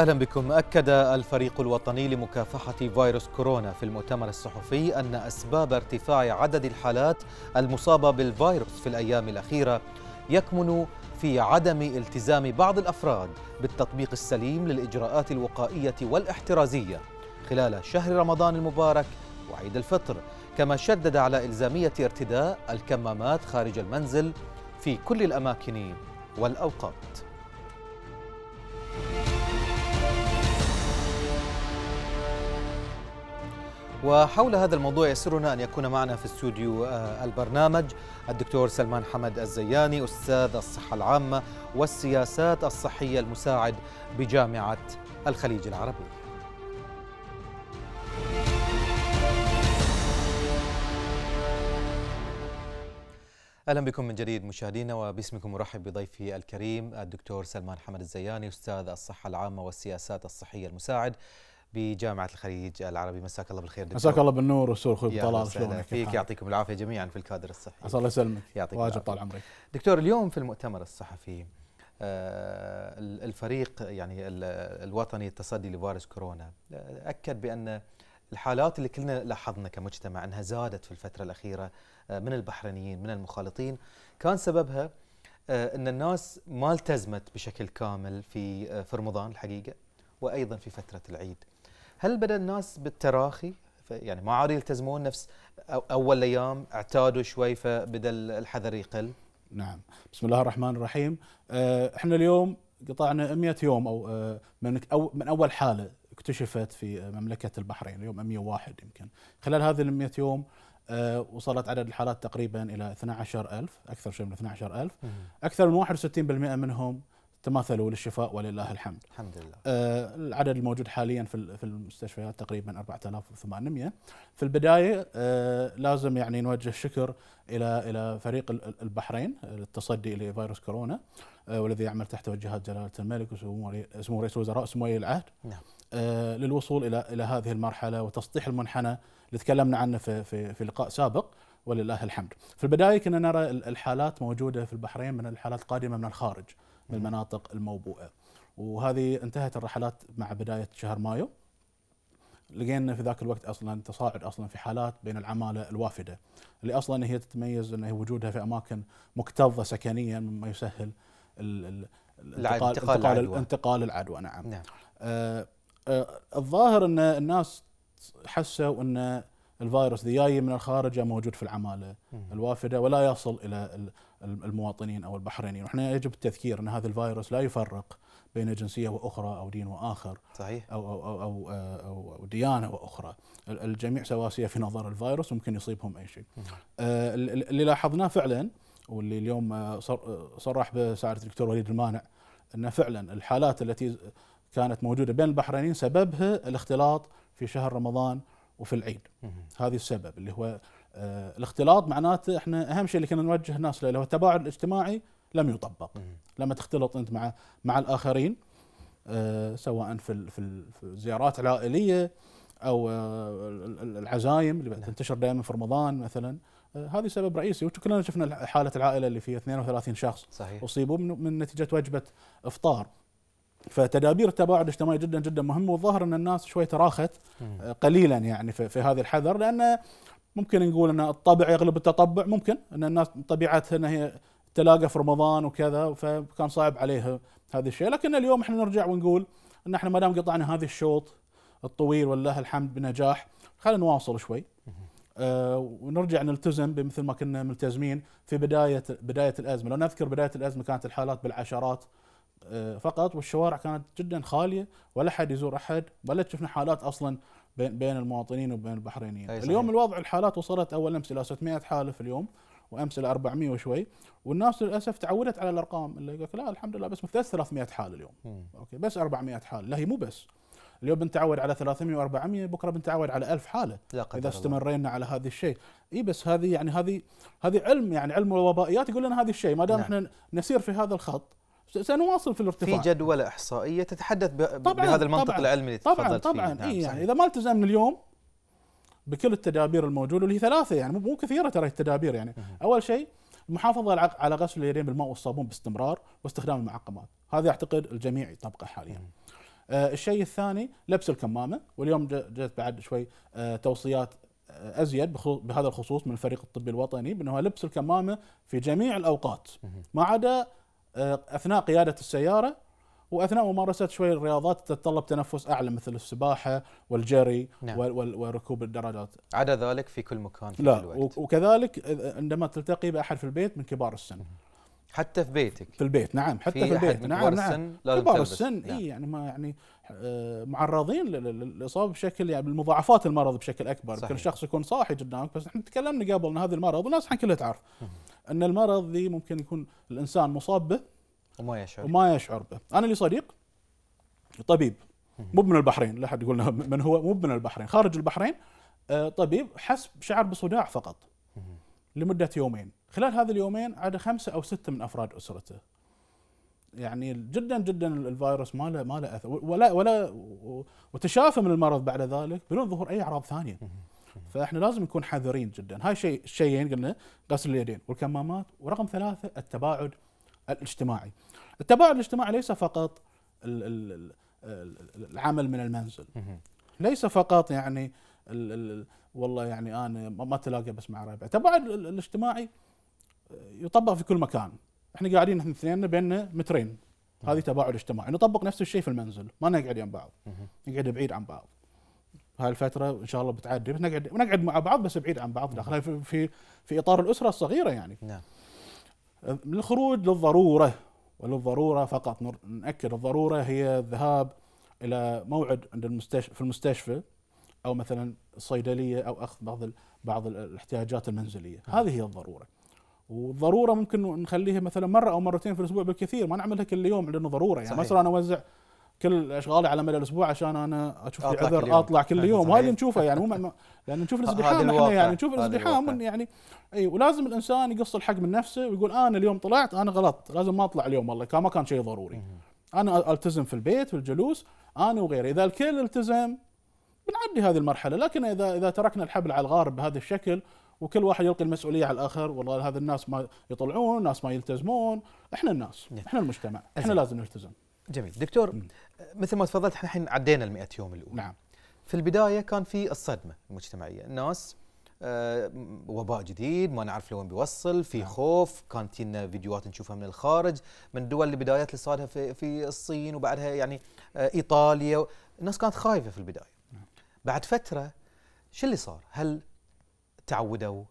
أهلا بكم أكد الفريق الوطني لمكافحة فيروس كورونا في المؤتمر الصحفي أن أسباب ارتفاع عدد الحالات المصابة بالفيروس في الأيام الأخيرة يكمن في عدم التزام بعض الأفراد بالتطبيق السليم للإجراءات الوقائية والاحترازية خلال شهر رمضان المبارك وعيد الفطر كما شدد على إلزامية ارتداء الكمامات خارج المنزل في كل الأماكن والأوقات وحول هذا الموضوع يسرنا أن يكون معنا في استوديو آه، البرنامج الدكتور سلمان حمد الزياني أستاذ الصحة العامة والسياسات الصحية المساعد بجامعة الخليج العربي اهلا بكم من جديد مشاهدينا وباسمكم ارحب بضيفي الكريم الدكتور سلمان حمد الزياني استاذ الصحه العامه والسياسات الصحيه المساعد بجامعه الخليج العربي مساك الله بالخير دكتور. مساك الله بالنور والسرور اخوي طلال شلونك فيك يعطيكم العافيه جميعا في الكادر الصحي الله يسلمك يعطيك واجب طال عمرك دكتور اليوم في المؤتمر الصحفي آه، الفريق يعني الوطني التصدي لفيروس كورونا آه، اكد بان الحالات اللي كلنا لاحظنا كمجتمع انها زادت في الفتره الاخيره آه، من البحرينيين من المخالطين كان سببها ان الناس ما التزمت بشكل كامل في في رمضان الحقيقه وايضا في فتره العيد هل بدا الناس بالتراخي يعني ما عاد يلتزمون نفس اول الايام اعتادوا شوي فبدا الحذر يقل نعم بسم الله الرحمن الرحيم آه، احنا اليوم قطعنا 100 يوم او آه، من أو من اول حاله اكتشفت في مملكه البحرين اليوم 101 يمكن خلال هذه ال 100 يوم آه، وصلت عدد الحالات تقريبا الى 12000 اكثر شيء من 12000 اكثر من 61% منهم تماثلوا للشفاء ولله الحمد. الحمد لله. آه العدد الموجود حاليا في في المستشفيات تقريبا 4800. في البدايه آه لازم يعني نوجه الشكر الى الى فريق البحرين للتصدي لفيروس كورونا آه والذي يعمل تحت وجهات جلاله الملك وسمو رئيس الوزراء سمو ولي العهد. نعم. آه للوصول الى الى هذه المرحله وتسطيح المنحنى اللي تكلمنا عنه في في, في لقاء سابق. ولله الحمد. في البدايه كنا نرى الحالات موجوده في البحرين من الحالات القادمه من الخارج. من المناطق الموبوءه وهذه انتهت الرحلات مع بدايه شهر مايو لقينا في ذاك الوقت اصلا تصاعد اصلا في حالات بين العماله الوافده اللي اصلا هي تتميز هي وجودها في اماكن مكتظه سكنيا مما يسهل الانتقال العدوى. انتقال العدوى. انتقال العدوى نعم, نعم. آه آه الظاهر ان الناس حسوا ان الفيروس ذي جاي من الخارج موجود في العماله الوافده ولا يصل الى المواطنين او البحرينيين، واحنا يجب التذكير ان هذا الفيروس لا يفرق بين جنسيه واخرى او دين واخر صحيح او او او, أو, آه، أو, أو ديانه واخرى، الجميع سواسيه في نظر الفيروس ممكن يصيبهم اي شيء. آه، اللي لاحظناه فعلا واللي اليوم آه، صرح به سعاده الدكتور وليد المانع ان فعلا الحالات التي كانت موجوده بين البحرينيين سببها الاختلاط في شهر رمضان وفي العيد. هذا السبب اللي هو آه، الاختلاط معناته احنا اهم شيء اللي كنا نوجه الناس له هو التباعد الاجتماعي لم يطبق لما تختلط انت مع مع الاخرين آه، سواء في في الزيارات العائليه او آه، العزايم اللي نعم. تنتشر دائما في رمضان مثلا هذا سبب رئيسي وكلنا شفنا حاله العائله اللي فيها 32 شخص صحيح. اصيبوا من, من نتيجه وجبه افطار فتدابير التباعد الاجتماعي جدا جدا مهمه والظاهر ان الناس شوي تراخت قليلا يعني في, في هذا الحذر لان ممكن نقول ان الطبع يغلب التطبع ممكن ان الناس طبيعتها ان هي تلاقى في رمضان وكذا فكان صعب عليها هذا الشيء لكن اليوم احنا نرجع ونقول ان احنا ما دام قطعنا هذا الشوط الطويل والله الحمد بنجاح خلينا نواصل شوي آه ونرجع نلتزم بمثل ما كنا ملتزمين في بدايه بدايه الازمه لو نذكر بدايه الازمه كانت الحالات بالعشرات آه فقط والشوارع كانت جدا خاليه ولا احد يزور احد ولا شفنا حالات اصلا بين بين المواطنين وبين البحرينيين اليوم الوضع الحالات وصلت اول امس الى 600 حاله في اليوم وامس الى 400 وشوي والناس للاسف تعودت على الارقام اللي يقول لا الحمد لله بس مثلث 300 حاله اليوم م. اوكي بس 400 حاله لا هي مو بس اليوم بنتعود على 300 و400 بكره بنتعود على 1000 حاله اذا استمرينا على هذا الشيء اي بس هذه يعني هذه هذه علم يعني علم الوبائيات يقول لنا هذا الشيء ما دام نعم. احنا نسير في هذا الخط سنواصل في الارتفاع في جدولة إحصائية تتحدث طبعاً بهذا المنطق طبعاً العلمي اللي طبعا طبعا نعم إيه يعني إذا ما التزمنا اليوم بكل التدابير الموجودة واللي هي ثلاثة يعني مو كثيرة ترى التدابير يعني أول شيء المحافظة على غسل اليدين بالماء والصابون باستمرار واستخدام المعقمات هذا أعتقد الجميع يطبقه حاليا آه الشيء الثاني لبس الكمامة واليوم جت بعد شوي آه توصيات آه، ازيد بهذا الخصوص من الفريق الطبي الوطني بانه لبس الكمامه في جميع الاوقات ما عدا آه، اثناء قياده السياره واثناء ممارسه شويه الرياضات تتطلب تنفس اعلى مثل السباحه والجري نعم. وركوب الدراجات. عدا ذلك في كل مكان في لا كل الوقت. وكذلك عندما تلتقي باحد في البيت من كبار السن. حتى في بيتك في البيت نعم حتى في, في البيت نعم كبار نعم السن لازم كبار تلبس. السن نعم. اي يعني ما يعني آه، معرضين للاصابه بشكل يعني بالمضاعفات المرض بشكل اكبر صحيح. يمكن الشخص يكون صاحي قدامك بس احنا تكلمنا قبل ان هذا المرض والناس الحين كلها تعرف ان المرض ذي ممكن يكون الانسان مصاب به وما يشعر وما يشعر به انا لي صديق طبيب مو من البحرين لا احد يقول من هو مو من البحرين خارج البحرين آه، طبيب حس شعر بصداع فقط لمده يومين خلال هذه اليومين عاد خمسه او سته من افراد اسرته يعني جدا جدا الفيروس ما له ما له اثر ولا ولا وتشافى من المرض بعد ذلك بدون ظهور اي اعراض ثانيه فاحنا لازم نكون حذرين جدا هاي شيء الشيئين قلنا غسل اليدين والكمامات ورقم ثلاثة التباعد الاجتماعي التباعد الاجتماعي ليس فقط العمل من المنزل ليس فقط يعني والله يعني انا ما تلاقى بس مع ربعي التباعد الاجتماعي آه، يطبق في كل مكان احنا قاعدين احنا اثنين بيننا مترين هذه تباعد اجتماعي نطبق نفس الشيء في المنزل ما نقعد يم بعض نقعد بعيد عن بعض هاي الفتره ان شاء الله بتعدي بنقعد نقعد نقعد مع بعض بس بعيد عن بعض داخل في في, في اطار الاسره الصغيره يعني نعم الخروج للضروره وللضروره فقط ناكد الضروره هي الذهاب الى موعد عند المستشفى في المستشفى او مثلا الصيدليه او اخذ بعض بعض الاحتياجات المنزليه نعم. هذه هي الضروره والضروره ممكن نخليها مثلا مره او مرتين في الاسبوع بالكثير ما نعملها كل يوم لانه ضروره يعني ما انا اوزع كل اشغالي على مدى الاسبوع عشان انا اشوف لي عذر اطلع كل يوم وهذا نشوفه يعني مو لان نشوف الازدحام احنا يعني نشوف الازدحام يعني اي ولازم الانسان يقص الحق من نفسه ويقول انا اليوم طلعت انا غلطت لازم ما اطلع اليوم والله ما كان شيء ضروري انا التزم في البيت والجلوس انا وغيري اذا الكل التزم بنعدي هذه المرحله لكن اذا اذا تركنا الحبل على الغارب بهذا الشكل وكل واحد يلقي المسؤوليه على الاخر والله هذا الناس ما يطلعون ناس ما يلتزمون احنا الناس نعم. احنا المجتمع احنا لازم نلتزم جميل دكتور م. مثل ما تفضلت احنا الحين عدينا ال 100 يوم الاولى نعم في البدايه كان في الصدمه المجتمعيه الناس آه وباء جديد ما نعرف لوين بيوصل في نعم. خوف كانت لنا فيديوهات نشوفها من الخارج من الدول اللي بدايات اللي صارها في, في الصين وبعدها يعني آه ايطاليا الناس كانت خايفه في البدايه نعم. بعد فتره شو اللي صار هل تعودوا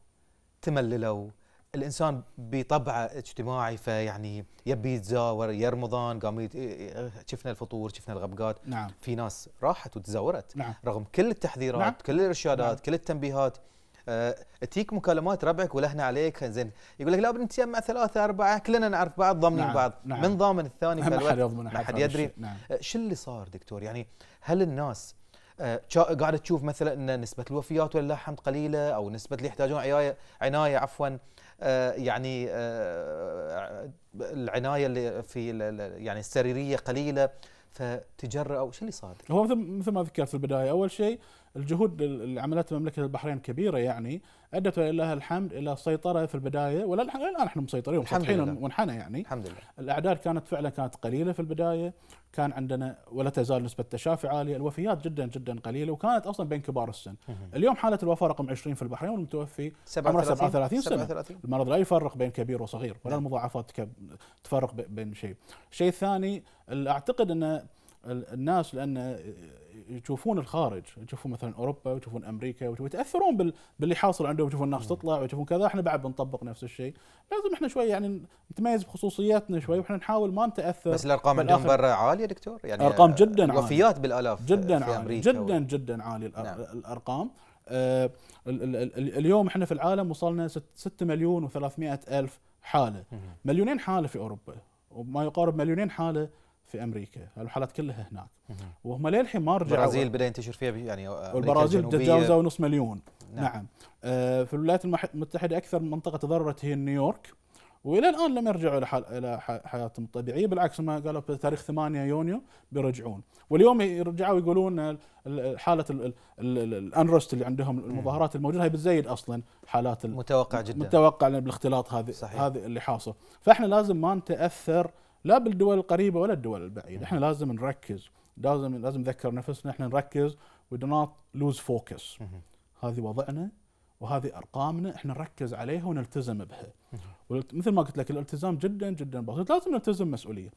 تمللوا الانسان بطبعه اجتماعي فيعني يبي يتزاور يا رمضان قام شفنا الفطور شفنا الغبقات نعم. في ناس راحت وتزاورت نعم. رغم كل التحذيرات نعم. كل الارشادات نعم. كل التنبيهات أه، تجيك مكالمات ربعك ولهنا عليك زين يقول لك لا بنتجمع ثلاثة أربعة كلنا نعرف بعض ضامنين نعم. بعض نعم. من ضامن الثاني حد يضمن ما حد, يدري نعم. آه، شو اللي صار دكتور يعني هل الناس آه، قاعد قاعدة تشوف مثلا ان نسبة الوفيات ولله الحمد قليلة او نسبة اللي يحتاجون عناية عفوا آه، يعني آه، العنايه اللي في يعني السريريه قليله فتجرأوا شو اللي صار؟ هو مثل ما ذكرت في البدايه اول شيء الجهود اللي عملتها مملكه البحرين كبيره يعني ادت لله الحمد الى السيطره في البدايه ولا الان احنا مسيطرين ومفتحين وانحنى يعني الحمد لله الاعداد كانت فعلا كانت قليله في البدايه كان عندنا ولا تزال نسبه التشافي عاليه الوفيات جدا جدا قليله وكانت اصلا بين كبار السن اليوم حاله الوفاه رقم 20 في البحرين والمتوفي عمره 37 سنه المرض لا يفرق بين كبير وصغير ولا نعم. المضاعفات تفرق بين شيء الشيء الثاني اعتقد ان الناس لان يشوفون الخارج يشوفون مثلا اوروبا ويشوفون امريكا ويتاثرون بال... باللي حاصل عندهم ويشوفون الناس تطلع ويشوفون كذا احنا بعد بنطبق نفس الشيء لازم احنا شوي يعني نتميز بخصوصياتنا شوي واحنا نحاول ما نتاثر بس الارقام عندهم برا عاليه دكتور يعني ارقام جدا عاليه وفيات بالالاف جدا في عالية جدا و... جدا عاليه نعم. الارقام آه، اليوم احنا في العالم وصلنا 6 مليون و300 الف حاله مليونين حاله في اوروبا وما يقارب مليونين حاله في امريكا الحالات كلها هناك وهم للحين ما رجعوا البرازيل بدا ينتشر فيها يعني آه، البرازيل تجاوزوا نص مليون نعم, نعم. آه في الولايات المتحده اكثر منطقه تضررت هي نيويورك والى الان لم يرجعوا الى الى حياتهم الطبيعيه بالعكس ما قالوا بتاريخ 8 يونيو بيرجعون واليوم يرجعوا يقولون حاله الانرست اللي عندهم المظاهرات الموجوده هي بتزيد اصلا حالات متوقع جدا متوقع بالاختلاط هذه صحيح. هذه اللي حاصل فاحنا لازم ما نتاثر لا بالدول القريبه ولا الدول البعيده احنا لازم نركز لازم لازم نذكر نفسنا احنا نركز ودونات لوز فوكس هذه وضعنا وهذه ارقامنا احنا نركز عليها ونلتزم بها مثل ما قلت لك الالتزام جدا جدا بسيط لازم نلتزم مسؤوليه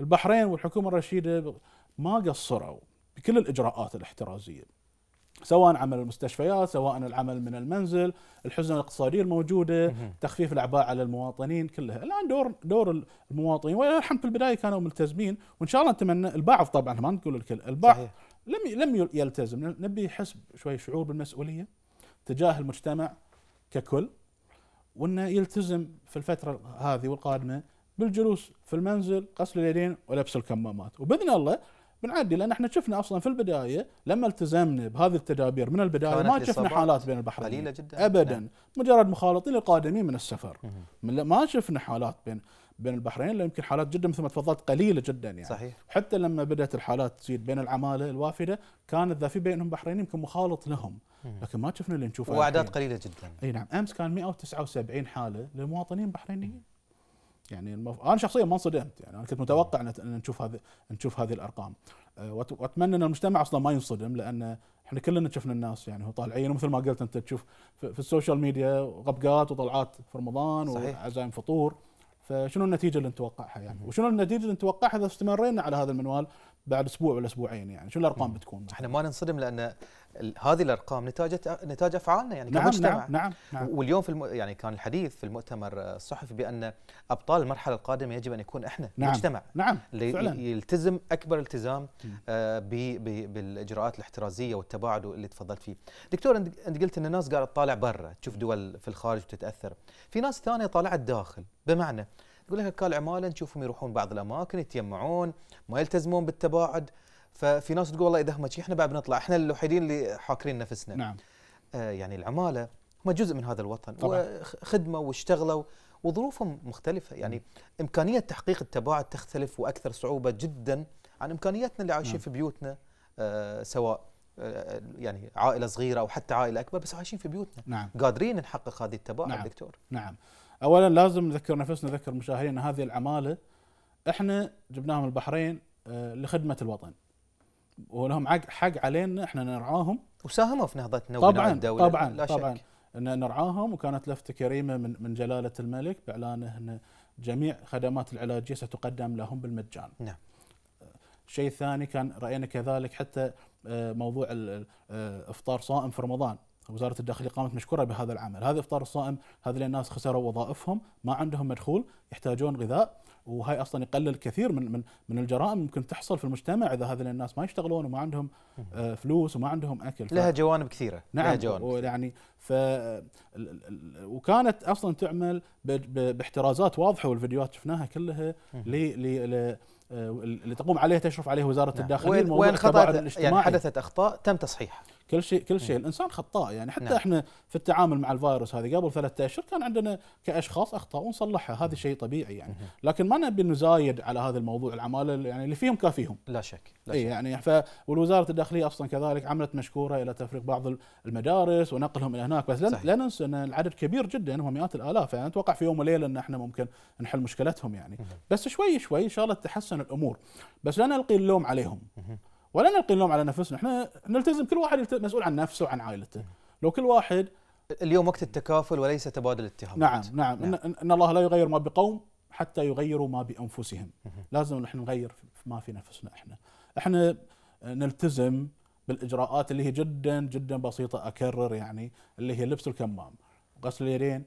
البحرين والحكومه الرشيده ما قصروا بكل الاجراءات الاحترازيه سواء عمل المستشفيات سواء العمل من المنزل الحزن الاقتصادية الموجودة تخفيف الأعباء على المواطنين كلها الآن دور دور المواطنين والحمد في البداية كانوا ملتزمين وإن شاء الله نتمنى البعض طبعا ما نقول الكل البعض صحيح. لم لم يلتزم نبي يحس شوي شعور بالمسؤولية تجاه المجتمع ككل وأنه يلتزم في الفترة هذه والقادمة بالجلوس في المنزل غسل اليدين ولبس الكمامات وبإذن الله بنعدي لان احنا شفنا اصلا في البدايه لما التزمنا بهذه التدابير من البدايه ما شفنا حالات بين البحرين قليله جدا ابدا نعم. مجرد مخالطين القادمين من السفر مم. ما شفنا حالات بين بين البحرين لا يمكن حالات جدا مثل ما تفضلت قليله جدا يعني صحيح حتى لما بدات الحالات تزيد بين العماله الوافده كان اذا في بينهم بحرين يمكن مخالط لهم لكن ما شفنا اللي نشوفه واعداد قليله جدا اي نعم امس كان 179 حاله للمواطنين البحرينيين يعني المف... انا شخصيا ما انصدمت يعني انا كنت متوقع ان نشوف هذه نشوف هذه الارقام أه، واتمنى ان المجتمع اصلا ما ينصدم لان احنا كلنا شفنا الناس يعني طالعين ومثل ما قلت انت تشوف في, في السوشيال ميديا غبقات وطلعات في رمضان وعزايم فطور فشنو النتيجه اللي نتوقعها يعني وشنو النتيجه اللي نتوقعها اذا استمرينا على هذا المنوال بعد اسبوع ولا اسبوعين يعني شو الارقام بتكون؟ احنا ما ننصدم لان هذه الارقام نتاج نتاج افعالنا يعني نعم كمجتمع نعم, نعم, نعم واليوم في الم... يعني كان الحديث في المؤتمر الصحفي بان ابطال المرحله القادمه يجب ان يكون احنا نعم المجتمع نعم اللي فعلا يلتزم اكبر التزام آه ب... ب... بالاجراءات الاحترازيه والتباعد اللي تفضلت فيه. دكتور انت قلت ان الناس قاعده تطالع برا تشوف دول في الخارج وتتاثر، في ناس ثانيه طالعت داخل بمعنى يقول لك العماله عماله نشوفهم يروحون بعض الاماكن يتجمعون ما يلتزمون بالتباعد ففي ناس تقول والله اذا هم احنا بعد بنطلع احنا الوحيدين اللي حاكرين نفسنا نعم آه يعني العماله هم جزء من هذا الوطن طبعا. وخدموا واشتغلوا وظروفهم مختلفه يعني م. امكانيه تحقيق التباعد تختلف واكثر صعوبه جدا عن امكانياتنا اللي عايشين م. في بيوتنا آه سواء آه، آه، يعني عائله صغيره او حتى عائله اكبر بس عايشين في بيوتنا نعم. قادرين نحقق هذه التباعد نعم. دكتور نعم اولا لازم نذكر نفسنا نذكر مشاهدينا هذه العماله احنا جبناهم البحرين آه، لخدمه الوطن ولهم حق علينا احنا نرعاهم وساهموا في نهضتنا طبعا الدولة طبعا لا شك. طبعا ان نرعاهم وكانت لفته كريمه من من جلاله الملك باعلانه ان جميع خدمات العلاجيه ستقدم لهم بالمجان. نعم. شيء ثاني كان راينا كذلك حتى آه، موضوع آه، افطار صائم في رمضان وزاره الداخليه قامت مشكوره بهذا العمل، هذا افطار الصائم، هذا الناس خسروا وظائفهم، ما عندهم مدخول، يحتاجون غذاء، وهي اصلا يقلل كثير من من من الجرائم ممكن تحصل في المجتمع اذا هذول الناس ما يشتغلون وما عندهم آه، فلوس وما عندهم اكل. ف... لها جوانب كثيره. نعم لها جوانب يعني ف وكانت اصلا تعمل ب... ب... باحترازات واضحه والفيديوهات شفناها كلها ل... ل... ل... اللي آه، تقوم عليه تشرف عليه وزاره نعم. الداخليه وين, خطا يعني حدثت اخطاء تم تصحيحها كل شيء كل إيه. شيء الانسان خطاء يعني حتى نعم. احنا في التعامل مع الفيروس هذه قبل ثلاثة اشهر كان عندنا كاشخاص اخطاء ونصلحها هذا شيء طبيعي يعني لكن ما نبي نزايد على هذا الموضوع العماله يعني اللي فيهم كافيهم لا شك لا إيه شك. يعني ف والوزاره الداخليه اصلا كذلك عملت مشكوره الى تفريق بعض المدارس ونقلهم الى هناك بس لا ننسى ان العدد كبير جدا هم مئات الالاف يعني اتوقع في يوم وليله ان احنا ممكن نحل مشكلتهم يعني بس شوي شوي ان شاء الله تحسن الامور بس لا نلقي اللوم عليهم ولا نلقي اللوم على نفسنا احنا نلتزم كل واحد مسؤول عن نفسه وعن عائلته لو كل واحد اليوم وقت التكافل وليس تبادل الاتهامات نعم نعم, نعم. إن, ان الله لا يغير ما بقوم حتى يغيروا ما بانفسهم لازم نحن نغير ما في نفسنا احنا احنا نلتزم بالاجراءات اللي هي جدا جدا بسيطه اكرر يعني اللي هي لبس الكمام غسل اليدين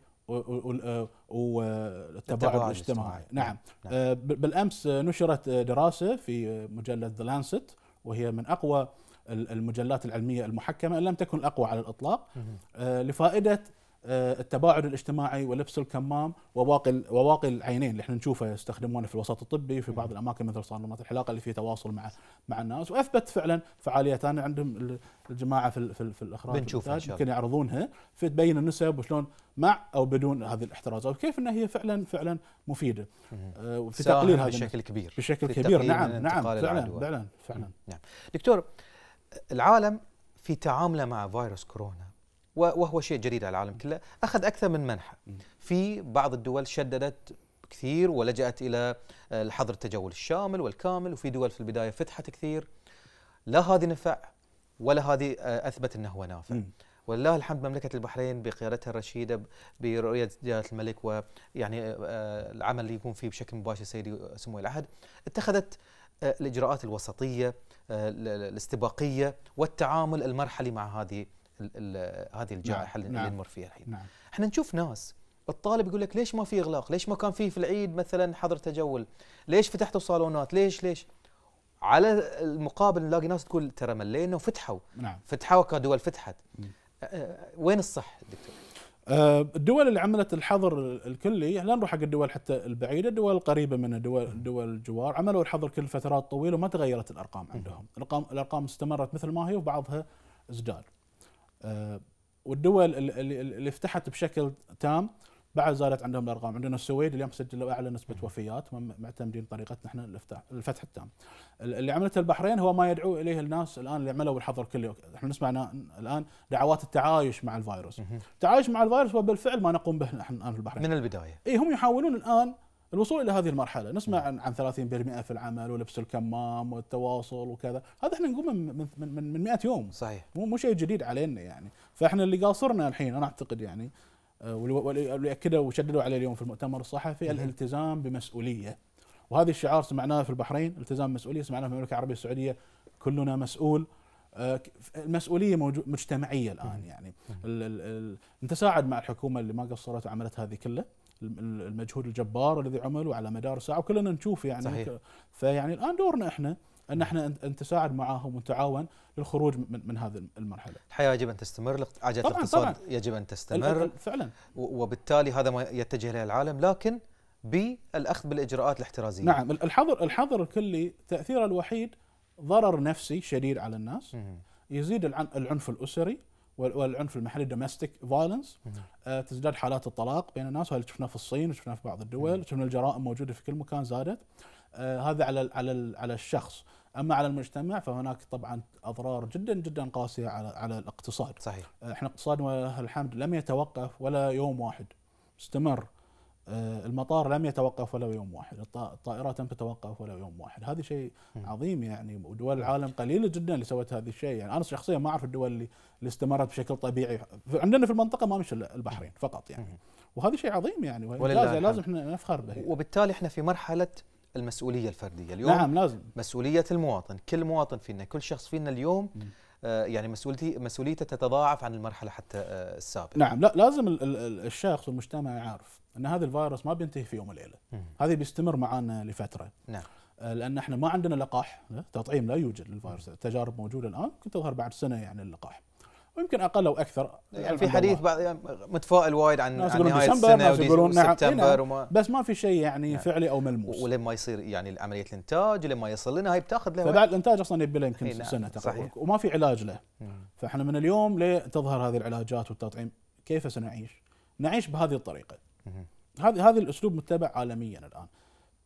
والتباعد الاجتماعي نعم, نعم. آه، بالامس نشرت دراسه في مجله ذا لانست وهي من أقوى المجلات العلمية المحكمة إن لم تكن الأقوى على الإطلاق آه، لفائدة آه، التباعد الاجتماعي ولبس الكمام وواقي وواقي العينين اللي احنا نشوفه يستخدمونه في الوسط الطبي في بعض الاماكن مثل صالونات الحلاقه اللي فيها تواصل مع مع الناس واثبت فعلا انا عندهم الجماعه في في, في الاخراج بنشوفها يمكن يعرضونها فتبين النسب وشلون مع او بدون هذه الاحترازات وكيف انها هي فعلا فعلا مفيده آه، في تقليل هذا بشكل كبير بشكل كبير نعم نعم فعلا, فعلا فعلا فعلا نعم دكتور العالم في تعامله مع فيروس كورونا وهو شيء جديد على العالم كله أخذ أكثر من منحة في بعض الدول شددت كثير ولجأت إلى آه، الحظر التجول الشامل والكامل وفي دول في البداية فتحت كثير لا هذه نفع ولا هذه آه، أثبت أنه هو نافع ولله الحمد مملكة البحرين بقيادتها الرشيدة برؤية جلالة الملك ويعني آه، العمل اللي يكون فيه بشكل مباشر سيدي سمو العهد اتخذت الإجراءات الوسطية الاستباقية والتعامل المرحلي مع هذه هذه الجائحه نعم. اللي نعم. نمر فيها الحين نعم. احنا نشوف ناس الطالب يقول لك ليش ما في اغلاق ليش ما كان في في العيد مثلا حظر تجول ليش فتحتوا صالونات ليش ليش على المقابل نلاقي ناس تقول ترى ملينا وفتحوا نعم. فتحوا كدول فتحت أه،, أه وين الصح دكتور أه، الدول اللي عملت الحظر الكلي يعني لا نروح حق الدول حتى البعيده الدول القريبه من الدول دول الجوار عملوا الحظر كل فترات طويله وما تغيرت الارقام عندهم الارقام استمرت مثل ما هي وبعضها ازداد آه، والدول اللي اللي فتحت بشكل تام بعد زادت عندهم الارقام عندنا السويد اليوم سجلوا اعلى نسبه وفيات معتمدين طريقتنا احنا الفتح التام اللي عملته البحرين هو ما يدعو اليه الناس الان اللي عملوا الحظر كله احنا نسمع الان دعوات التعايش مع الفيروس التعايش مع الفيروس هو بالفعل ما نقوم به نحن الان في البحرين من البدايه اي هم يحاولون الان الوصول الى هذه المرحله نسمع نعم. عن عن 30% في العمل ولبس الكمام والتواصل وكذا هذا احنا نقوم من من من 100 يوم صحيح مو مو شيء جديد علينا يعني فاحنا اللي قاصرنا الحين انا اعتقد يعني آه، واللي اكدوا وشددوا عليه اليوم في المؤتمر الصحفي الالتزام بمسؤوليه وهذا الشعار سمعناه في البحرين التزام مسؤوليه سمعناه في المملكه العربيه السعوديه كلنا مسؤول آه، المسؤوليه مجتمعيه الان يعني نتساعد مع الحكومه اللي ما قصرت وعملت هذه كله المجهود الجبار الذي عمل على مدار الساعه وكلنا نشوف يعني صحيح. فيعني الان دورنا احنا ان احنا نتساعد معاهم ونتعاون للخروج من, من هذه المرحله. الحياه يجب ان تستمر، عجله الاقتصاد يجب ان تستمر فعلا وبالتالي هذا ما يتجه اليه العالم لكن بالاخذ بالاجراءات الاحترازيه. نعم الحظر الحظر الكلي تاثيره الوحيد ضرر نفسي شديد على الناس يزيد العنف الاسري والعنف المحلي دوميستيك فايلنس تزداد حالات الطلاق بين الناس وهذا شفناه في الصين وشفناه في بعض الدول شفنا الجرائم موجوده في كل مكان زادت آه، هذا على على على الشخص اما على المجتمع فهناك طبعا اضرار جدا جدا قاسيه على على الاقتصاد صحيح آه، احنا اقتصادنا الحمد لم يتوقف ولا يوم واحد استمر آه، المطار لم يتوقف ولو يوم واحد الطائرات لم تتوقف ولو يوم واحد هذا شيء عظيم يعني ودول العالم قليله جدا اللي سوت هذا الشيء يعني انا شخصيا ما اعرف الدول اللي, اللي استمرت بشكل طبيعي عندنا في المنطقه ما مش البحرين فقط يعني وهذا شيء عظيم يعني لازم, لازم احنا نفخر به وبالتالي احنا في مرحله المسؤوليه الفرديه اليوم نعم لازم مسؤوليه المواطن كل مواطن فينا كل شخص فينا اليوم آه، يعني مسؤوليتي مسؤوليته تتضاعف عن المرحله حتى آه، السابقه نعم لا لازم الشخص والمجتمع يعرف ان هذا الفيروس ما بينتهي في يوم وليله هذا بيستمر معنا لفتره نعم آه، لان احنا ما عندنا لقاح آه، تطعيم لا يوجد للفيروس التجارب موجوده الان ممكن تظهر بعد سنه يعني اللقاح ويمكن اقل او اكثر يعني في حديث بعض يعني متفائل وايد عن, عن نهايه السنه ناس يقولون نعم إيه، وما بس ما في شيء يعني نعم فعلي او ملموس ولما يصير يعني عمليه الانتاج ولما يصل لنا هي بتاخذ له فبعد الانتاج اصلا يبي له يمكن إيه، نعم سنه تقريبا وما في علاج له فاحنا من اليوم لتظهر هذه العلاجات والتطعيم كيف سنعيش؟ نعيش بهذه الطريقه هذه هذا الاسلوب متبع عالميا الان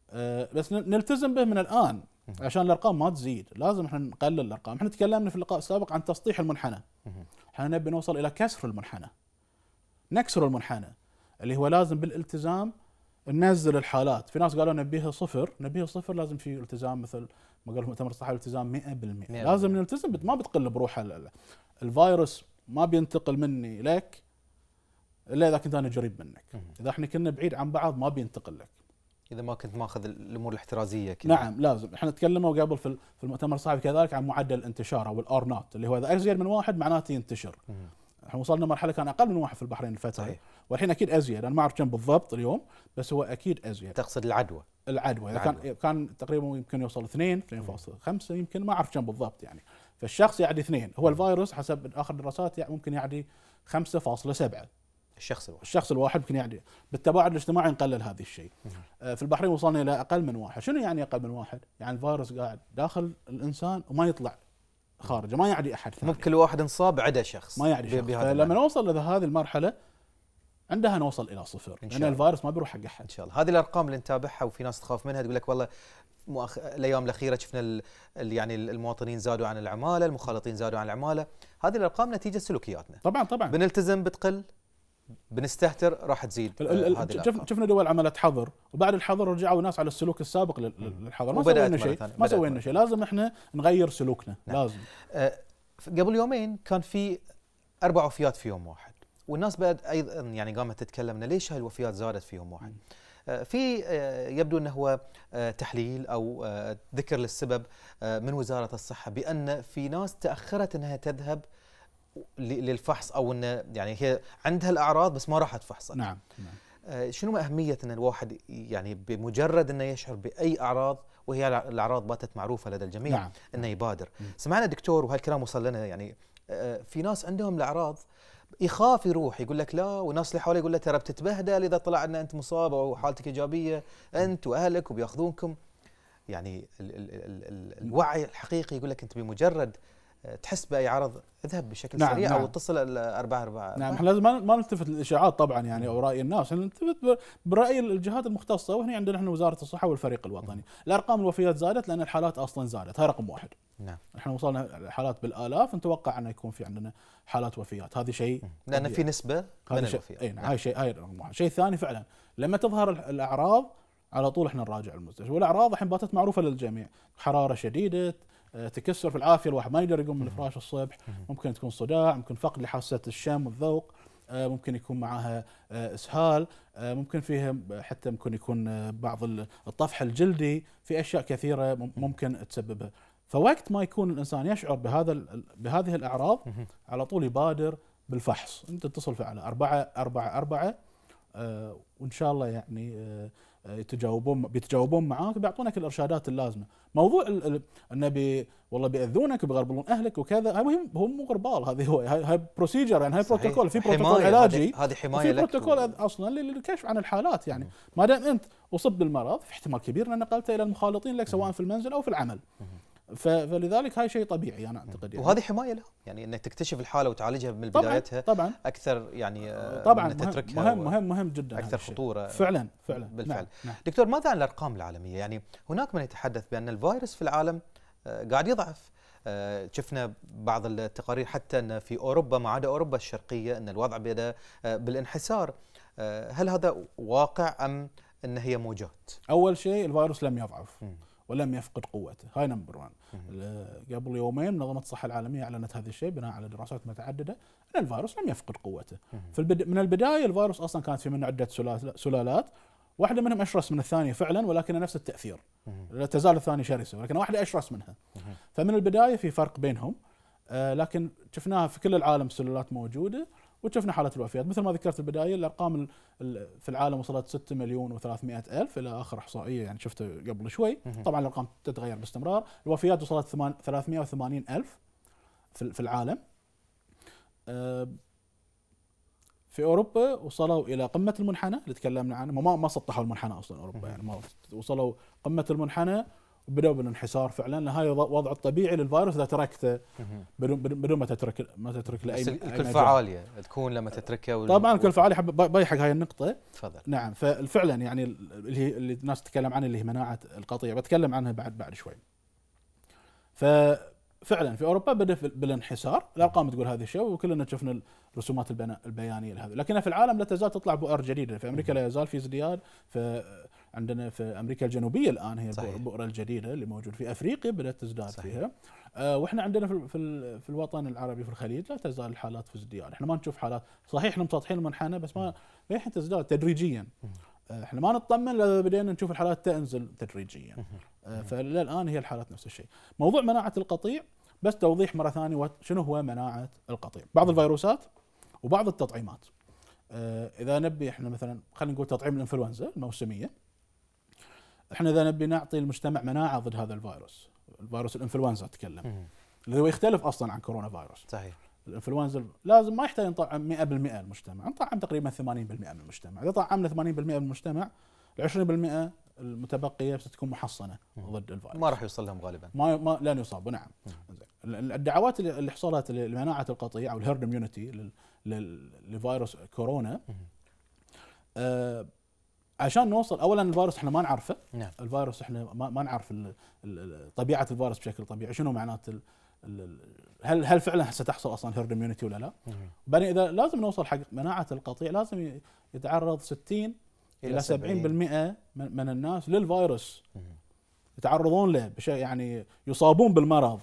أه بس نلتزم به من الان عشان الارقام ما تزيد لازم احنا نقلل الارقام احنا تكلمنا في اللقاء السابق عن تسطيح المنحنى احنا نبي نوصل الى كسر المنحنى نكسر المنحنى اللي هو لازم بالالتزام ننزل الحالات في ناس قالوا نبيها صفر نبيها صفر لازم في التزام مثل ما قال مؤتمر الصحه الالتزام 100% لازم نلتزم ما بتقل بروح الفيروس ما بينتقل مني لك الا اذا كنت انا قريب منك اذا احنا كنا بعيد عن بعض ما بينتقل لك اذا ما كنت ماخذ الامور الاحترازيه كذا نعم لازم احنا تكلموا قبل في المؤتمر الصحفي كذلك عن معدل الانتشار او الار نوت اللي هو اذا ازيد من واحد معناته ينتشر احنا وصلنا مرحله كان اقل من واحد في البحرين الفتره صحيح. والحين اكيد ازيد انا ما اعرف كم بالضبط اليوم بس هو اكيد ازيد تقصد العدوى العدوى اذا كان كان تقريبا يمكن يوصل 2 2.5 يمكن ما اعرف كم بالضبط يعني فالشخص يعدي اثنين هو الفيروس حسب اخر دراسات ممكن يعدي 5.7 الشخص الواحد الشخص الواحد يمكن يعني بالتباعد الاجتماعي نقلل هذا الشيء في البحرين وصلنا الى اقل من واحد شنو يعني اقل من واحد يعني الفيروس قاعد داخل الانسان وما يطلع خارجه ما يعدي احد ثاني مو كل واحد انصاب عدا شخص ما يعدي شخص فلما نوصل لهذه المرحله عندها نوصل الى صفر لان الفيروس ما بيروح حق احد ان شاء الله هذه الارقام اللي نتابعها وفي ناس تخاف منها تقول لك والله مؤخ... الايام الاخيره شفنا ال... يعني المواطنين زادوا عن العماله المخالطين زادوا عن العماله هذه الارقام نتيجه سلوكياتنا طبعا طبعا بنلتزم بتقل بنستهتر راح تزيد آه، شفنا دول عملت حظر وبعد الحظر رجعوا الناس على السلوك السابق للحظر ما سوينا شيء ما سوينا شيء لازم احنا نغير سلوكنا نعم. لازم أه قبل يومين كان في اربع وفيات في يوم واحد والناس بعد ايضا يعني قامت تتكلم ليش هالوفيات زادت في يوم واحد آه، في آه، يبدو انه هو تحليل او ذكر للسبب من وزاره الصحه بان في ناس تاخرت انها تذهب للفحص او ان يعني هي عندها الاعراض بس ما راح تفحصها نعم, نعم. آه، شنو اهميه ان الواحد يعني بمجرد انه يشعر باي اعراض وهي الاعراض باتت معروفه لدى الجميع نعم. انه يبادر نعم. سمعنا دكتور وهالكلام وصل لنا يعني آه، في ناس عندهم الاعراض يخاف يروح يقول لك لا والناس اللي حواليه يقول له ترى بتتبهدل اذا طلع ان انت مصاب او حالتك ايجابيه انت واهلك وبياخذونكم يعني الوعي الحقيقي يقول لك انت بمجرد تحس باي عرض اذهب بشكل نعم سريع نعم او اتصل 4 4 نعم احنا لازم ما نلتفت للاشاعات طبعا يعني او راي الناس نلتفت براي الجهات المختصه وهنا عندنا احنا وزاره الصحه والفريق الوطني الارقام الوفيات زادت لان الحالات اصلا زادت هذا رقم واحد نعم احنا وصلنا الحالات بالالاف نتوقع انه يكون في عندنا حالات وفيات هذا شيء لان في نسبه من الوفيات اي نعم هاي شيء هاي رقم واحد شيء ثاني فعلا لما تظهر الاعراض على طول احنا نراجع المستشفى والاعراض الحين باتت معروفه للجميع حراره شديده آه، تكسر في العافيه الواحد ما يقدر يقوم من الفراش الصبح ممكن تكون صداع ممكن فقد لحاسه الشم والذوق آه، ممكن يكون معها آه، اسهال ممكن فيها حتى ممكن يكون بعض الطفح الجلدي في اشياء كثيره ممكن تسببها فوقت ما يكون الانسان يشعر بهذا بهذه الاعراض على طول يبادر بالفحص انت تتصل على 4 4 4 وان شاء الله يعني يتجاوبون بيتجاوبون معاك بيعطونك الارشادات اللازمه، موضوع انه بي والله بياذونك بيغربلون اهلك وكذا مهم هو مو غربال هذه هو هاي بروسيجر يعني هاي بروتوكول في بروتوكول علاجي هذه حمايه في بروتوكول و... اصلا للكشف عن الحالات يعني ما دام انت اصبت بالمرض في احتمال كبير ان نقلته الى المخالطين لك سواء في المنزل او في العمل. فلذلك هاي شيء طبيعي انا اعتقد يعني. وهذه حمايه لهم يعني انك تكتشف الحاله وتعالجها من طبعًا بدايتها طبعا اكثر يعني آه، آه، طبعا من تتركها مهم مهم مهم جدا اكثر خطوره فعلا فعلا بالفعل نعم نعم. دكتور ماذا عن الارقام العالميه يعني هناك من يتحدث بان الفيروس في العالم آه، قاعد يضعف شفنا بعض التقارير حتى ان في اوروبا ما عدا اوروبا الشرقيه ان الوضع بدا بالانحسار هل هذا واقع ام ان هي موجات اول شيء الفيروس لم يضعف م. ولم يفقد قوته هاي نمبر 1 قبل يومين منظمه الصحه العالميه اعلنت هذا الشيء بناء على دراسات متعدده ان الفيروس لم يفقد قوته البد... من البدايه الفيروس اصلا كانت في منه عده سلالات واحده منهم اشرس من الثانيه فعلا ولكن نفس التاثير لا تزال الثانيه شرسه ولكن واحده اشرس منها فمن البدايه في فرق بينهم آه، لكن شفناها في كل العالم سلالات موجوده وشفنا حالات الوفيات مثل ما ذكرت في البدايه الارقام في العالم وصلت 6 مليون و300 الف الى اخر احصائيه يعني شفتها قبل شوي طبعا الارقام تتغير باستمرار الوفيات وصلت 380 الف في العالم آه، في اوروبا وصلوا الى قمه المنحنى اللي تكلمنا عنه ما ما سطحوا المنحنى اصلا اوروبا يعني ما وصلوا قمه المنحنى بدأوا بالانحسار فعلا هاي وضع الطبيعي للفيروس اذا تركته بدون ما تترك ما تترك لاي بس الكلفه عاليه تكون لما تتركه وال... طبعا الكلفه عاليه باي حق هاي النقطه تفضل نعم ففعلا يعني اللي, الناس تتكلم عنها اللي هي مناعه القطيع بتكلم عنها بعد بعد شوي ففعلا في اوروبا بدا بالانحسار الارقام تقول هذا الشيء وكلنا شفنا الرسومات البيانيه لهذا لكنها في العالم لا تزال تطلع بؤر جديده في امريكا لا يزال في ازدياد في عندنا في امريكا الجنوبيه الان هي صحيح. البؤره الجديده اللي موجود في افريقيا بدات تزداد صحيح. فيها آه واحنا عندنا في, في, في الوطن العربي في الخليج لا تزال الحالات في ازدياد يعني احنا ما نشوف حالات صحيح احنا مسطحين المنحنى بس ما للحين تزداد تدريجيا آه، احنا ما نطمن لو بدينا نشوف الحالات تنزل تدريجيا آه فللان هي الحالات نفس الشيء موضوع مناعه القطيع بس توضيح مره ثانيه شنو هو مناعه القطيع بعض الفيروسات وبعض التطعيمات آه، اذا نبي احنا مثلا خلينا نقول تطعيم الانفلونزا الموسميه احنا اذا نبي نعطي المجتمع مناعه ضد هذا الفيروس الفيروس الانفلونزا اتكلم اللي هو يختلف اصلا عن كورونا فيروس صحيح الانفلونزا لازم ما يحتاج نطعم 100% المجتمع نطعم تقريبا 80% من المجتمع اذا طعمنا 80% من المجتمع ال 20% المتبقيه ستكون محصنه ضد الفيروس ما راح يوصل لهم غالبا ما, ما لن يصابوا نعم الدعوات اللي حصلت لمناعه القطيع او الهيرد اميونيتي لفيروس كورونا آه عشان نوصل اولا الفيروس احنا ما نعرفه نعم. الفيروس احنا ما, ما نعرف طبيعه الفيروس بشكل طبيعي شنو معناته هل هل فعلا ستحصل اصلا هيرد اميونيتي ولا لا؟ نعم. بعدين اذا لازم نوصل حق مناعه القطيع لازم يتعرض 60 الى 70% من, من الناس للفيروس يتعرضون له يعني يصابون بالمرض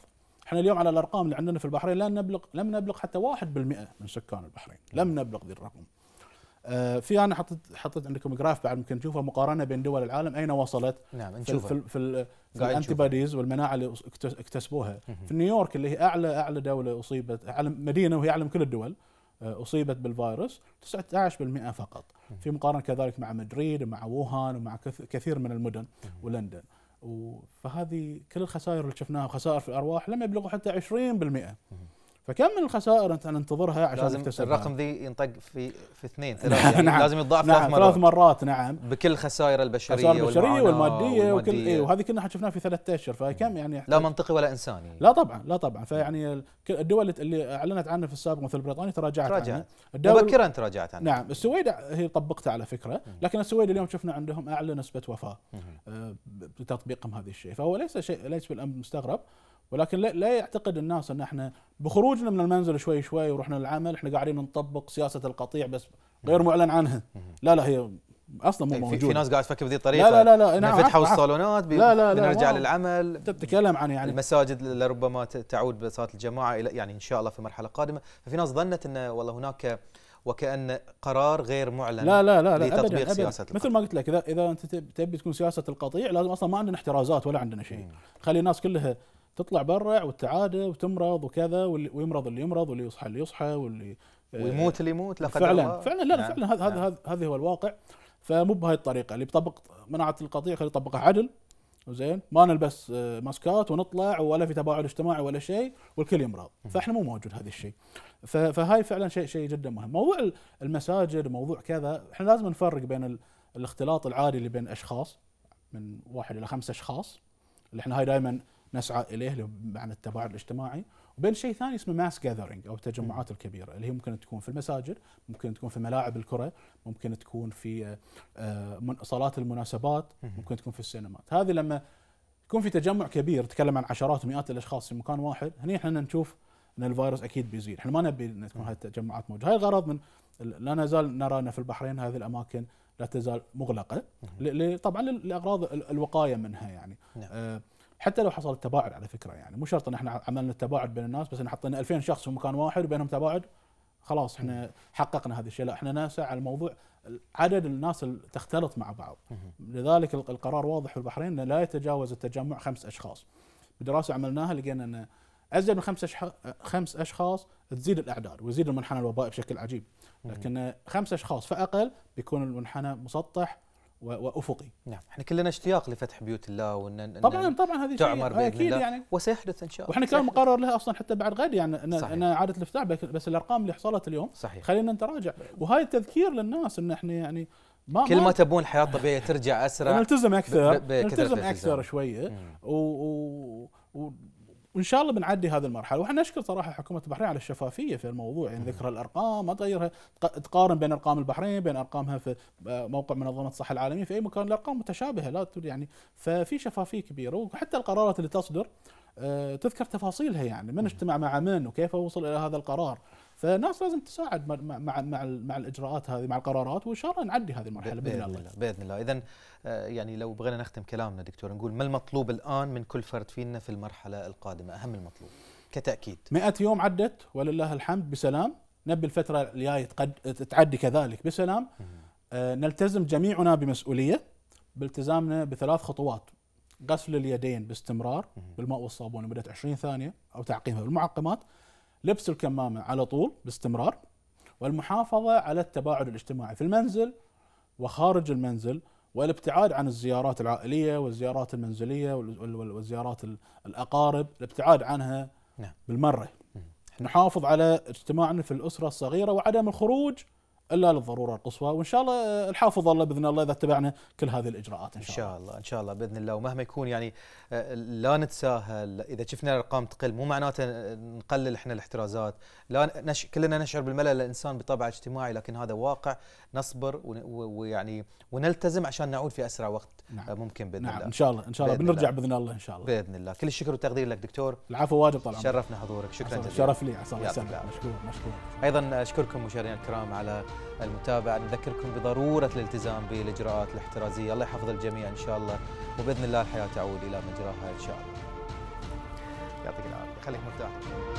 احنا اليوم على الارقام اللي عندنا في البحرين لا نبلغ لم نبلغ حتى 1% من سكان البحرين لم نبلغ ذي الرقم آه، في انا حطيت حطيت عندكم جراف بعد ممكن تشوفه مقارنه بين دول العالم اين وصلت نعم نشوفها في, في, في الانتي باديز والمناعه اللي اكتسبوها في نيويورك اللي هي اعلى اعلى دوله اصيبت اعلى مدينه وهي اعلى من كل الدول آه، اصيبت بالفيروس 19% فقط في مقارنه كذلك مع مدريد ومع ووهان ومع كثير من المدن ولندن فهذه كل الخسائر اللي شفناها خسائر في الارواح لم يبلغوا حتى 20% فكم من الخسائر انت ننتظرها عشان لازم تكتسبها الرقم ذي ينطق في في اثنين ثلاث نعم. يعني نعم لازم يتضاعف نعم ثلاث مرات ثلاث مرات نعم بكل الخسائر البشريه الخسائر البشريه والماديه, والمادية وكل اي وهذه كنا شفناها في ثلاثة اشهر فكم يعني لا يعني منطقي ولا انساني لا طبعا لا طبعا فيعني الدول اللي اعلنت عنها في السابق مثل بريطانيا تراجعت تراجعت مبكرا تراجعت عنها نعم السويد هي طبقتها على فكره لكن السويد اليوم شفنا عندهم اعلى نسبه وفاه آه، بتطبيقهم هذا الشيء فهو ليس شيء ليس بالامر مستغرب ولكن لا يعتقد الناس ان احنا بخروجنا من المنزل شوي شوي ورحنا للعمل احنا قاعدين نطبق سياسه القطيع بس غير معلن عنها لا لا هي اصلا مو طيب، موجوده في ناس قاعد تفكر بهذه الطريقه لا لا طيب. لا, لا نعم فتحوا الصالونات لا لا لا بنرجع لا للعمل انت بتتكلم عن يعني المساجد لربما تعود بصلاه الجماعه الى يعني ان شاء الله في مرحله قادمه ففي ناس ظنت ان والله هناك وكأن قرار غير معلن لا لا لا, لا لتطبيق أبداً أبداً سياسة مثل ما قلت لك اذا اذا انت تبي تكون سياسه القطيع لازم اصلا ما عندنا احترازات ولا عندنا شيء خلي الناس كلها تطلع برا وتعاده وتمرض وكذا ويمرض اللي يمرض واللي يصحى اللي يصحى واللي آه، ويموت اللي يموت لا فعلا فعلا لا نعم فعلا هذا هذا نعم. هذا هو الواقع فمو بهذه الطريقه اللي بيطبق مناعه القطيع خلي يطبقها عدل زين ما نلبس آه، ماسكات ونطلع ولا في تباعد اجتماعي ولا شيء والكل يمرض فاحنا مو موجود هذا الشيء فهاي فعلا شيء شيء جدا مهم موضوع المساجد موضوع كذا احنا لازم نفرق بين الاختلاط العادي اللي بين اشخاص من واحد الى خمسة اشخاص اللي احنا هاي دائما نسعى اليه بمعنى التباعد الاجتماعي وبين شيء ثاني اسمه ماس جاذرينج او التجمعات الكبيره اللي هي ممكن تكون في المساجد ممكن تكون في ملاعب الكره ممكن تكون في آه، صالات المناسبات ممكن تكون في السينمات هذه لما يكون في تجمع كبير تكلم عن عشرات ومئات الاشخاص في مكان واحد هنا احنا نشوف ان الفيروس اكيد بيزيد احنا ما نبي ان تكون هذه التجمعات موجوده هاي الغرض من لا نزال نرى ان في البحرين هذه الاماكن لا تزال مغلقه طبعا لاغراض الوقايه منها يعني نعم. آه، حتى لو حصل تباعد على فكره يعني مو شرط ان احنا عملنا التباعد بين الناس بس ان حطينا 2000 شخص في مكان واحد وبينهم تباعد خلاص احنا حققنا هذا الشيء لا احنا ناسع على الموضوع عدد الناس اللي تختلط مع بعض لذلك القرار واضح في البحرين انه لا يتجاوز التجمع خمس اشخاص بدراسه عملناها لقينا ان ازيد من خمس خمس اشخاص تزيد الاعداد ويزيد المنحنى الوبائي بشكل عجيب لكن خمس اشخاص فاقل بيكون المنحنى مسطح وافقي. نعم، احنا كلنا اشتياق لفتح بيوت الله وان طبعا طبعا هذه تعمر شيء الله يعني وسيحدث ان شاء الله. واحنا كان مقرر لها اصلا حتى بعد غد يعني أنا, صحيح. عاده الافتتاح بس الارقام اللي حصلت اليوم صحيح. خلينا نتراجع وهاي التذكير للناس ان احنا يعني ما كل ما تبون حياه طبيعيه ترجع اسرع نلتزم اكثر نلتزم اكثر شويه و, و... و... وان شاء الله بنعدي هذه المرحله واحنا نشكر صراحه حكومه البحرين على الشفافيه في الموضوع يعني ذكر الارقام ما تغيرها تقارن بين ارقام البحرين بين ارقامها في موقع منظمه الصحه العالميه في اي مكان الارقام متشابهه لا يعني ففي شفافيه كبيره وحتى القرارات اللي تصدر آه، تذكر تفاصيلها يعني من اجتمع مع من وكيف وصل الى هذا القرار فالناس لازم تساعد مع مع مع, مع الاجراءات هذه مع القرارات وان شاء الله نعدي هذه المرحله باذن, بإذن الله. الله باذن الله اذا آه، يعني لو بغينا نختم كلامنا دكتور نقول ما المطلوب الان من كل فرد فينا في المرحله القادمه اهم المطلوب كتاكيد 100 يوم عدت ولله الحمد بسلام نبي الفتره الجايه تعدي كذلك بسلام آه، نلتزم جميعنا بمسؤوليه بالتزامنا بثلاث خطوات غسل اليدين باستمرار بالماء والصابون لمده 20 ثانيه او تعقيمها بالمعقمات لبس الكمامه على طول باستمرار والمحافظه على التباعد الاجتماعي في المنزل وخارج المنزل والابتعاد عن الزيارات العائليه والزيارات المنزليه والزيارات الاقارب الابتعاد عنها نعم. بالمره نحافظ على اجتماعنا في الاسره الصغيره وعدم الخروج الا للضروره القصوى وان شاء الله آه، الحافظ الله باذن الله اذا اتبعنا كل هذه الاجراءات ان شاء, إن شاء الله. الله ان شاء الله باذن الله ومهما يكون يعني آه، لا نتساهل اذا شفنا الارقام تقل مو معناته نقلل احنا الاحترازات لا نش... كلنا نشعر بالملل الانسان بطبعه اجتماعي لكن هذا واقع نصبر ويعني و... يعني ونلتزم عشان نعود في اسرع وقت آه، نعم. ممكن باذن نعم. الله ان شاء الله ان شاء الله بنرجع باذن الله ان شاء الله باذن الله كل الشكر والتقدير لك دكتور العفو واجب طال شرفنا حضورك شكرا جزيلا شرف لي عسى الله يسلمك مشكور مشكور ايضا اشكركم مشاهدينا الكرام على المتابعة نذكركم بضرورة الالتزام بالإجراءات الاحترازية الله يحفظ الجميع إن شاء الله وبإذن الله الحياة تعود إلى مجراها إن شاء الله يعطيك العافية خليك مرتاح